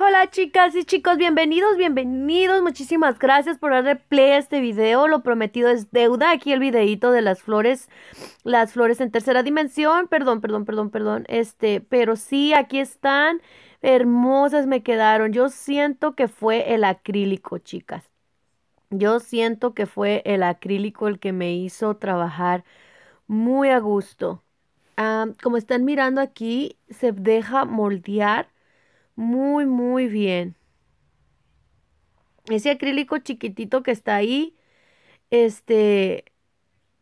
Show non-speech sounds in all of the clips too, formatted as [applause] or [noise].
Hola chicas y chicos, bienvenidos, bienvenidos. Muchísimas gracias por darle play a este video. Lo prometido es deuda. Aquí el videito de las flores, las flores en tercera dimensión. Perdón, perdón, perdón, perdón. Este, pero sí, aquí están. Hermosas me quedaron. Yo siento que fue el acrílico, chicas. Yo siento que fue el acrílico el que me hizo trabajar muy a gusto. Ah, como están mirando aquí, se deja moldear muy, muy bien. Ese acrílico chiquitito que está ahí, este,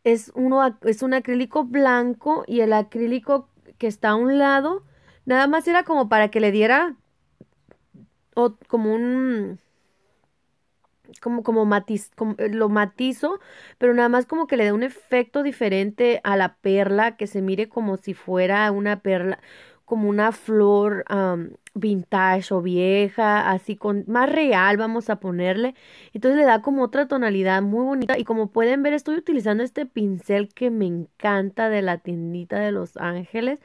es, uno, es un acrílico blanco y el acrílico que está a un lado, nada más era como para que le diera o, como un, como, como matiz, eh, lo matizo, pero nada más como que le dé un efecto diferente a la perla, que se mire como si fuera una perla, como una flor vintage o vieja, así con más real vamos a ponerle. Entonces le da como otra tonalidad muy bonita y como pueden ver estoy utilizando este pincel que me encanta de la tiendita de Los Ángeles.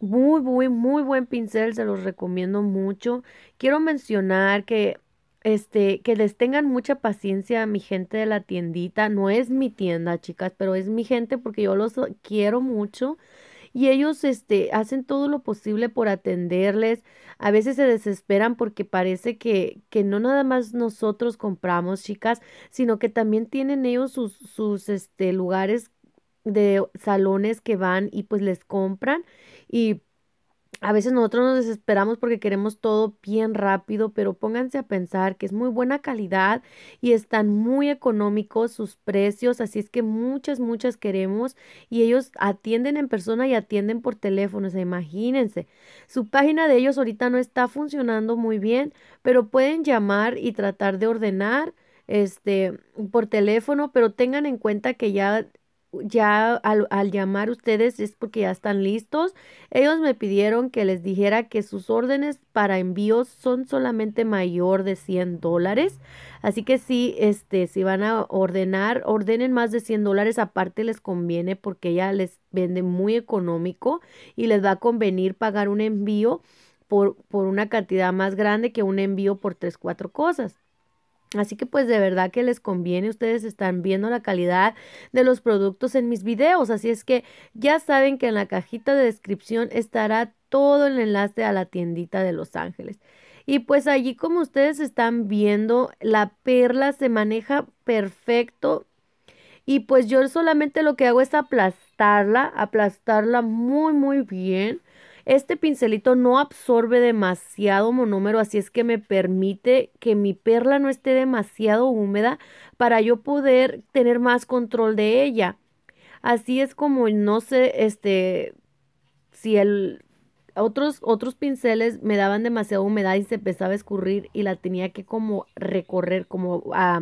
Muy, muy, muy buen pincel, se los recomiendo mucho. Quiero mencionar que este, que les tengan mucha paciencia a mi gente de la tiendita. No es mi tienda, chicas, pero es mi gente porque yo los quiero mucho y ellos este, hacen todo lo posible por atenderles. A veces se desesperan porque parece que, que no nada más nosotros compramos, chicas, sino que también tienen ellos sus, sus este, lugares de salones que van y pues les compran y a veces nosotros nos desesperamos porque queremos todo bien rápido, pero pónganse a pensar que es muy buena calidad y están muy económicos sus precios, así es que muchas, muchas queremos y ellos atienden en persona y atienden por teléfono, o imagínense. Su página de ellos ahorita no está funcionando muy bien, pero pueden llamar y tratar de ordenar este por teléfono, pero tengan en cuenta que ya ya al, llamar ustedes es porque ya están listos. Ellos me pidieron que les dijera que sus órdenes para envíos son solamente mayor de 100 dólares. Así que si, este, si van a ordenar, ordenen más de 100 dólares. Aparte les conviene porque ya les vende muy económico y les va a convenir pagar un envío por, por una cantidad más grande que un envío por tres, cuatro cosas. Así que pues de verdad que les conviene, ustedes están viendo la calidad de los productos en mis videos, así es que ya saben que en la cajita de descripción estará todo el enlace a la tiendita de Los Ángeles. Y pues allí como ustedes están viendo, la perla se maneja perfecto y pues yo solamente lo que hago es aplastarla, aplastarla muy muy bien este pincelito no absorbe demasiado monómero, así es que me permite que mi perla no esté demasiado húmeda para yo poder tener más control de ella. Así es como no sé, este, si el otros, otros pinceles me daban demasiada humedad y se empezaba a escurrir y la tenía que como recorrer, como a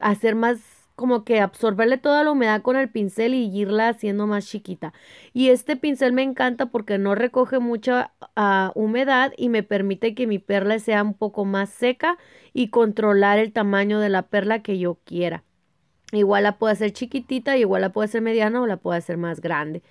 hacer más como que absorberle toda la humedad con el pincel y irla haciendo más chiquita. Y este pincel me encanta porque no recoge mucha ah, humedad y me permite que mi perla sea un poco más seca y controlar el tamaño de la perla que yo quiera. Igual la puedo hacer chiquitita, igual la puedo hacer mediana o la puedo hacer más grande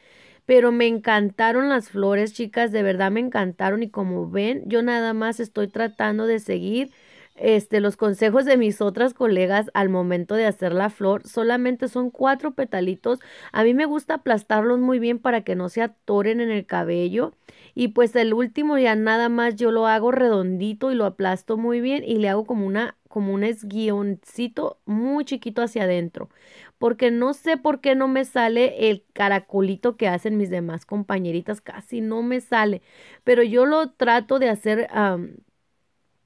pero me encantaron las flores, chicas, de verdad me encantaron y como ven, yo nada más estoy tratando de seguir este, los consejos de mis otras colegas al momento de hacer la flor solamente son cuatro petalitos. A mí me gusta aplastarlos muy bien para que no se atoren en el cabello. Y pues el último ya nada más yo lo hago redondito y lo aplasto muy bien y le hago como una como un esguioncito muy chiquito hacia adentro, porque no sé por qué no me sale el caracolito que hacen mis demás compañeritas, casi no me sale, pero yo lo trato de hacer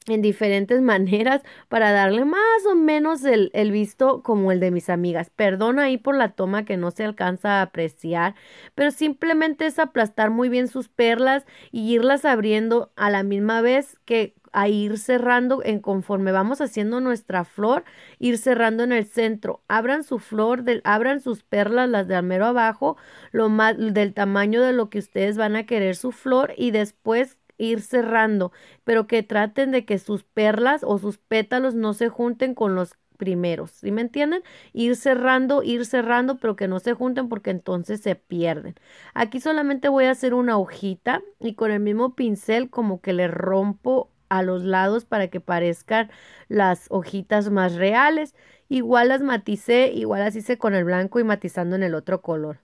en diferentes maneras para darle más o menos el, visto como el de mis amigas. Perdón ahí por la toma que no se alcanza a apreciar, pero simplemente es aplastar muy bien sus perlas y irlas abriendo a la misma vez que a ir cerrando en conforme vamos haciendo nuestra flor, ir cerrando en el centro. Abran su flor, del, abran sus perlas, las de almero abajo, lo más del tamaño de lo que ustedes van a querer su flor y después ir cerrando, pero que traten de que sus perlas o sus pétalos no se junten con los primeros, ¿sí me entienden? Ir cerrando, ir cerrando, pero que no se junten porque entonces se pierden. Aquí solamente voy a hacer una hojita y con el mismo pincel como que le rompo a los lados para que parezcan las hojitas más reales. Igual las maticé, igual las hice con el blanco y matizando en el otro color.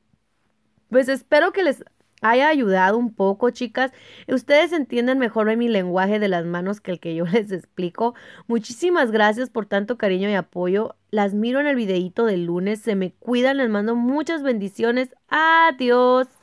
Pues espero que les haya ayudado un poco, chicas. Ustedes entienden mejor mi lenguaje de las manos que el que yo [laughs] les explico. Muchísimas gracias por tanto cariño y apoyo. Las miro en el videíto del lunes. Se me cuidan, les mando muchas bendiciones. Adiós.